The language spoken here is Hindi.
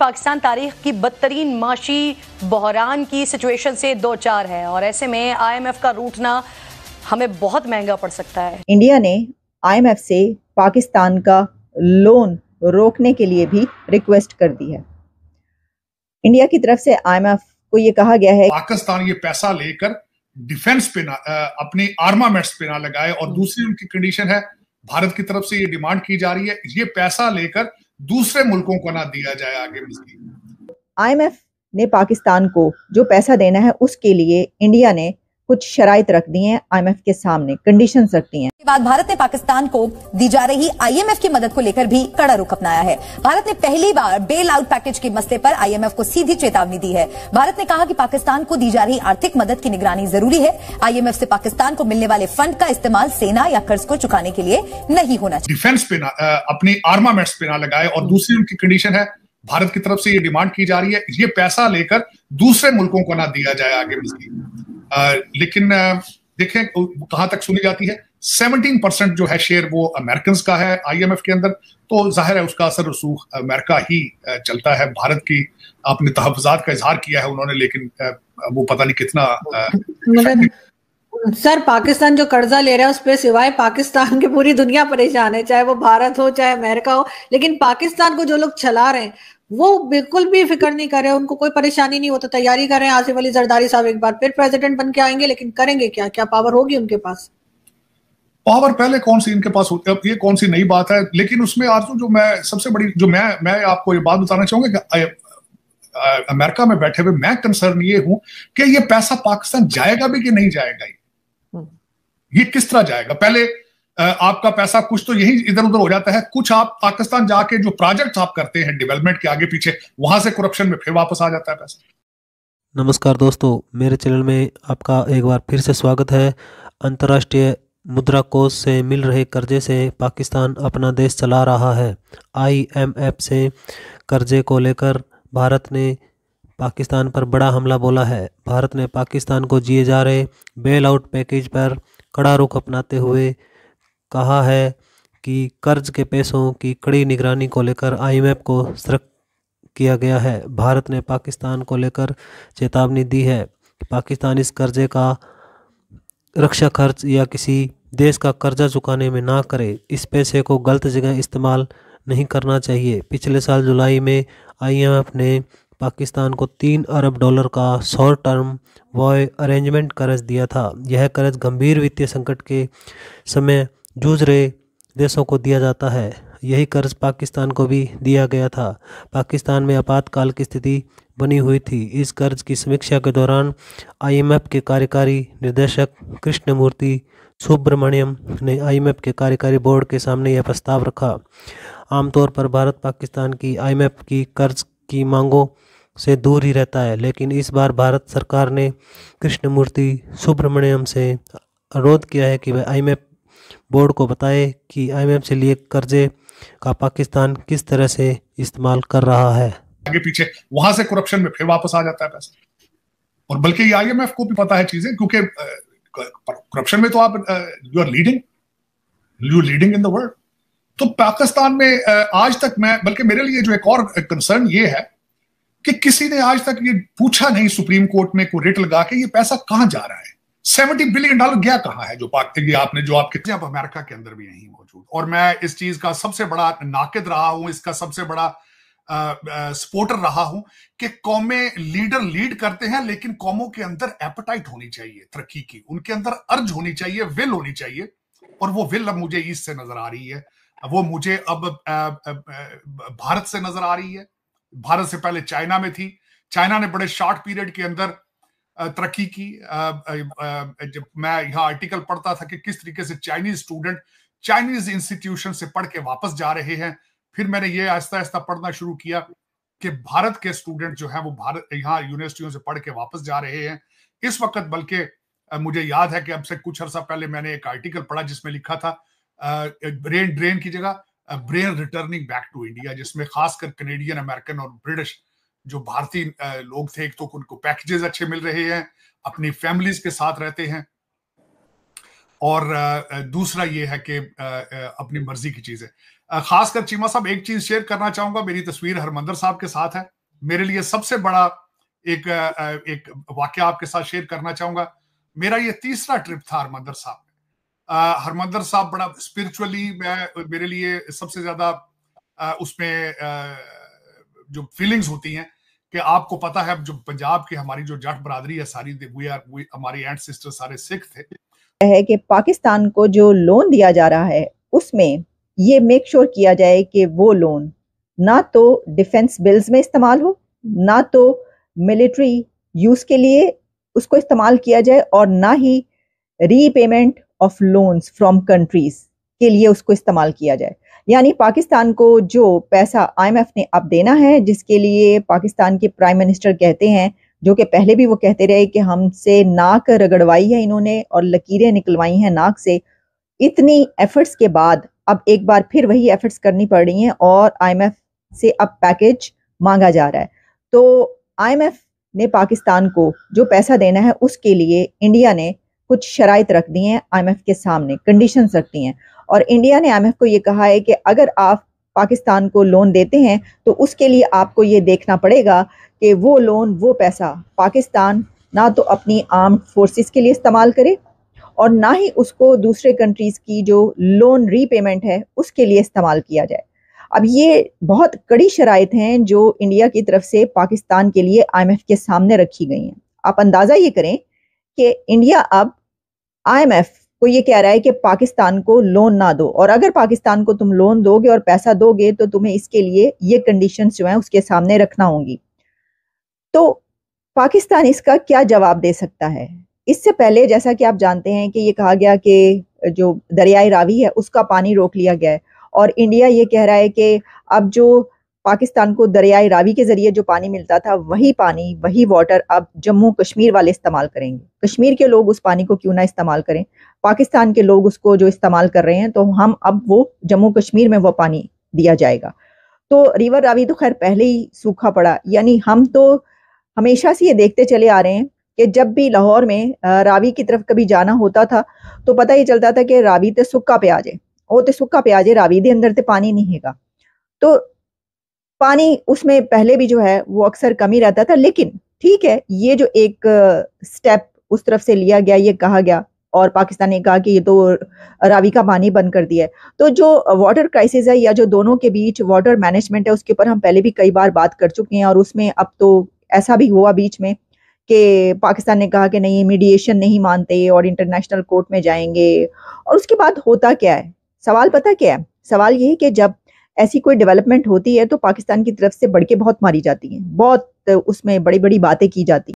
पाकिस्तान तारीख की बदतरीन माशी बहरान की सिचुएशन से दो चार है और ऐसे में आईएमएफ का रूटना हमें बहुत महंगा पड़ सकता है इंडिया ने आईएमएफ से पाकिस्तान का लोन रोकने के लिए भी रिक्वेस्ट कर दी है इंडिया की तरफ से आईएमएफ को ये कहा गया है पाकिस्तान ये पैसा लेकर डिफेंस पे ना अपने आर्मामेंट्स पे ना लगाए और दूसरी उनकी कंडीशन है भारत की तरफ से ये डिमांड की जा रही है ये पैसा लेकर दूसरे मुल्कों को ना दिया जाए आगे मजीद आई ने पाकिस्तान को जो पैसा देना है उसके लिए इंडिया ने कुछ शराय रख दी हैं आईएमएफ के सामने कंडीशंस रख दी हैं बाद भारत ने पाकिस्तान को दी जा रही आईएमएफ की मदद को लेकर भी कड़ा रुख अपनाया है भारत ने पहली बार बेल आउट पैकेज के मसले पर आईएमएफ को सीधी चेतावनी दी है भारत ने कहा कि पाकिस्तान को दी जा रही आर्थिक मदद की निगरानी जरूरी है आईएमएफ से पाकिस्तान को मिलने वाले फंड का इस्तेमाल सेना या कर्ज को चुकाने के लिए नहीं होना चाहिए डिफेंस पे अपने आर्मामेंट्स पे ना लगाए और दूसरी उनकी कंडीशन है भारत की तरफ से ये डिमांड की जा रही है ये पैसा लेकर दूसरे मुल्कों को ना दिया जाए आगे लेकिन देखें कहां तक सुनी जाती है 17 परसेंट जो है शेयर वो अमेरिकन का है आईएमएफ के अंदर तो जाहिर है उसका असर रसूख अमेरिका ही चलता है भारत की अपने तहफात का इजहार किया है उन्होंने लेकिन वो पता नहीं कितना सर पाकिस्तान जो कर्जा ले रहा है उस पर सिवाय पाकिस्तान के पूरी दुनिया परेशान है चाहे वो भारत हो चाहे अमेरिका हो लेकिन पाकिस्तान को जो लोग चला रहे हैं वो बिल्कुल भी फिक्र नहीं कर रहे उनको कोई परेशानी नहीं होता तो तैयारी कर रहे हैं आसिफ अली जरदारी साहब एक बार फिर प्रेसिडेंट बन के आएंगे लेकिन करेंगे क्या क्या पावर होगी उनके पास पावर पहले कौन सी इनके पास होती है ये कौन सी नई बात है लेकिन उसमें आज जो मैं सबसे बड़ी जो मैं मैं आपको ये बात बताना चाहूंगा कि अमेरिका में बैठे हुए मैं कंसर्न ये हूं कि ये पैसा पाकिस्तान जाएगा भी कि नहीं जाएगा ये हम्म। किस तरह जाएगा पहले आपका पैसा कुछ तो यही इधर उधर हो जाता है कुछ आप पाकिस्तान जाके जो प्रोजेक्ट आप करते हैं डेवलपमेंट के आगे पीछे वहां से करप्शन में फिर वापस आ जाता है पैसा नमस्कार दोस्तों मेरे चैनल में आपका एक बार फिर से स्वागत है अंतर्राष्ट्रीय मुद्रा कोष से मिल रहे कर्जे से पाकिस्तान अपना देश चला रहा है आईएमएफ से कर्जे को लेकर भारत ने पाकिस्तान पर बड़ा हमला बोला है भारत ने पाकिस्तान को जिए जा रहे बेल आउट पैकेज पर कड़ा रुख अपनाते हुए कहा है कि कर्ज के पैसों की कड़ी निगरानी को लेकर आईएमएफ को सतर्क किया गया है भारत ने पाकिस्तान को लेकर चेतावनी दी है पाकिस्तान इस कर्जे का रक्षा खर्च या किसी देश का कर्जा चुकाने में ना करे इस पैसे को गलत जगह इस्तेमाल नहीं करना चाहिए पिछले साल जुलाई में आईएमएफ ने पाकिस्तान को तीन अरब डॉलर का शॉर्ट टर्म वॉय अरेंजमेंट कर्ज दिया था यह कर्ज गंभीर वित्तीय संकट के समय जूझ रहे देशों को दिया जाता है यही कर्ज पाकिस्तान को भी दिया गया था पाकिस्तान में आपातकाल की स्थिति बनी हुई थी इस कर्ज की समीक्षा के दौरान आईएमएफ के कार्यकारी निर्देशक कृष्णमूर्ति सुब्रमण्यम ने आईएमएफ के कार्यकारी बोर्ड के सामने यह प्रस्ताव रखा आमतौर पर भारत पाकिस्तान की आईएमएफ की कर्ज की मांगों से दूर ही रहता है लेकिन इस बार भारत सरकार ने कृष्णमूर्ति सुब्रमण्यम से अनुरोध किया है कि वह आई बोर्ड को बताए कि आईएमएफ से लिए कर्जे का पाकिस्तान किस तरह से इस्तेमाल कर रहा है आगे पीछे वहां से करप्शन में फिर वापस आ जाता है पैसा और बल्कि आईएमएफ को भी पता है चीजें क्योंकि करप्शन में तो आप you are leading you leading in the world तो पाकिस्तान में आज तक मैं बल्कि मेरे लिए जो एक और कंसर्न ये है कि किसी ने आज तक ये पूछा नहीं सुप्रीम कोर्ट में को रेट लगा के ये पैसा कहां जा रहा है सेवेंटी बिलियन डॉलर गया कहाँ है जो पाक की आपने जो आपके अब अमेरिका के अंदर भी नहीं मौजूद और मैं इस चीज का सबसे बड़ा नाकद रहा हूं इसका सबसे बड़ा सपोर्टर रहा हूं कि कौमे लीडर लीड करते हैं लेकिन कौमों के अंदर एपेटाइट होनी चाहिए तरक्की की उनके अंदर अर्ज होनी चाहिए विल होनी चाहिए और वो विल अब मुझे ईस्ट से नजर आ रही है वो मुझे अब आ, आ, आ, भारत से नजर आ रही है भारत से पहले चाइना में थी चाइना ने बड़े शॉर्ट पीरियड के अंदर तरक्की की जब मैं यहाँ आर्टिकल पढ़ता था कि किस तरीके से चाइनीज स्टूडेंट चाइनीज इंस्टीट्यूशन से पढ़ के वापस जा रहे हैं फिर मैंने ये आहिस्ता आहिस्ता पढ़ना शुरू किया कि भारत के स्टूडेंट जो है वो भारत यहाँ यूनिवर्सिटियों से पढ़ के वापस जा रहे हैं इस वक्त बल्कि मुझे याद है कि अब से कुछ अर्सा पहले मैंने एक आर्टिकल पढ़ा जिसमें लिखा था ब्रेन ड्रेन की जगह brain returning back to India जिसमें खासकर कनेडियन अमेरिकन और ब्रिटिश जो भारतीय लोग थे एक तो उनको पैकेजेस अच्छे मिल रहे हैं अपनी फैमिलीज के साथ रहते हैं और दूसरा ये है कि अपनी मर्जी की चीज है खासकर चीमा साहब एक चीज शेयर करना चाहूंगा मेरी तस्वीर हरमंदर साहब के साथ है मेरे लिए सबसे बड़ा एक एक वाक्य आपके साथ शेयर करना चाहूंगा मेरा ये तीसरा ट्रिप था हरमंदर साहब में हरमंदर साहब बड़ा स्पिरिचुअली मैं मेरे लिए सबसे ज्यादा उसमें जो फीलिंग्स होती हैं कि आपको पता है जो पंजाब की हमारी जो जट बरादरी है सारी वी आर वी हमारी एंड सिस्टर सारे सिख थे है कि पाकिस्तान को जो लोन दिया जा रहा है उसमें ये मेक श्योर sure किया जाए कि वो लोन ना तो डिफेंस बिल्स में इस्तेमाल हो ना तो मिलिट्री यूज़ के लिए उसको इस्तेमाल किया जाए और ना ही repayment of loans from countries के लिए उसको इस्तेमाल किया जाए यानी पाकिस्तान को जो पैसा आईएमएफ ने अब देना है जिसके लिए पाकिस्तान के प्राइम मिनिस्टर कहते हैं जो कि पहले भी वो कहते रहे कि हमसे नाक रगड़वाई है इन्होंने और लकीरें निकलवाई हैं नाक से इतनी एफर्ट्स के बाद अब एक बार फिर वही एफर्ट्स करनी पड़ रही हैं और आईएमएफ से अब पैकेज मांगा जा रहा है तो आईएमएफ ने पाकिस्तान को जो पैसा देना है उसके लिए इंडिया ने कुछ शराइ रख दी हैं आईएमएफ के सामने कंडीशंस रख दी हैं और इंडिया ने एम को ये कहा है कि अगर आप पाकिस्तान को लोन देते हैं तो उसके लिए आपको ये देखना पड़ेगा कि वो लोन वो पैसा पाकिस्तान ना तो अपनी आर्म फोर्सेस के लिए इस्तेमाल करे और ना ही उसको दूसरे कंट्रीज़ की जो लोन रीपेमेंट है उसके लिए इस्तेमाल किया जाए अब ये बहुत कड़ी शराइ हैं जो इंडिया की तरफ से पाकिस्तान के लिए आई के सामने रखी गई हैं आप अंदाज़ा ये करें कि इंडिया अब आईएमएफ वो ये कह रहा है कि पाकिस्तान को लोन ना दो और अगर पाकिस्तान को तुम लोन दोगे और पैसा दोगे तो तुम्हें इसके लिए ये कंडीशन जो है उसके सामने रखना होंगी तो पाकिस्तान इसका क्या जवाब दे सकता है इससे पहले जैसा कि आप जानते हैं कि ये कहा गया कि जो दरियाई रावी है उसका पानी रोक लिया गया है और इंडिया ये कह रहा है कि अब जो पाकिस्तान को दरियाए रावी के जरिए जो पानी मिलता था वही पानी वही वाटर अब जम्मू कश्मीर वाले इस्तेमाल करेंगे कश्मीर के लोग उस पानी को क्यों ना इस्तेमाल करें पाकिस्तान के लोग उसको जो इस्तेमाल कर रहे हैं तो हम अब वो जम्मू कश्मीर में वो पानी दिया जाएगा तो रिवर रावी तो खैर पहले ही सूखा पड़ा यानी हम तो हमेशा से ये देखते चले आ रहे हैं कि जब भी लाहौर में रावी की तरफ कभी जाना होता था तो पता ही चलता था कि रावी तो सुक्का पे आ जाए तो सुक्का प्याज है रावी ਰਾਵੀ ਦੇ ਅੰਦਰ ਤੇ ਪਾਣੀ ਨਹੀਂ ਹੈਗਾ पानी उसमें पहले भी जो है वो अक्सर कमी रहता था लेकिन ठीक है ये जो एक स्टेप उस तरफ से लिया गया ये कहा गया और पाकिस्तान ने कहा कि ये तो रावी का पानी बंद कर दिया है तो जो वाटर क्राइसिस है या जो दोनों के बीच वाटर मैनेजमेंट है उसके ऊपर हम पहले भी कई बार बात कर चुके हैं और उसमें अब तो ऐसा भी हुआ बीच में कि पाकिस्तान ने कहा कि नहीं मीडिएशन नहीं मानते और इंटरनेशनल कोर्ट में जाएंगे और उसके बाद होता क्या है सवाल पता क्या है सवाल ये है कि जब ऐसी कोई डेवलपमेंट होती है तो पाकिस्तान की तरफ से बढ़ के बहुत मारी जाती है बहुत उसमें बड़ी बड़ी बातें की जाती